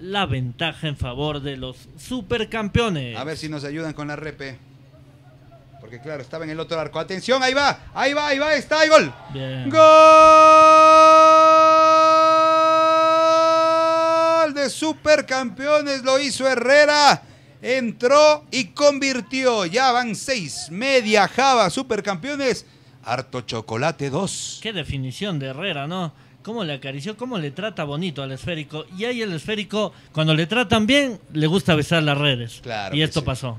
la ventaja en favor de los supercampeones. A ver si nos ayudan con la repe. Porque claro, estaba en el otro arco. Atención, ahí va, ahí va, ahí va, está, ahí gol. Gol de supercampeones lo hizo Herrera. Entró y convirtió. Ya van seis. Media Java, supercampeones. Harto chocolate 2. Qué definición de Herrera, ¿no? cómo le acarició, cómo le trata bonito al esférico. Y ahí el esférico, cuando le tratan bien, le gusta besar las redes. y esto pasó.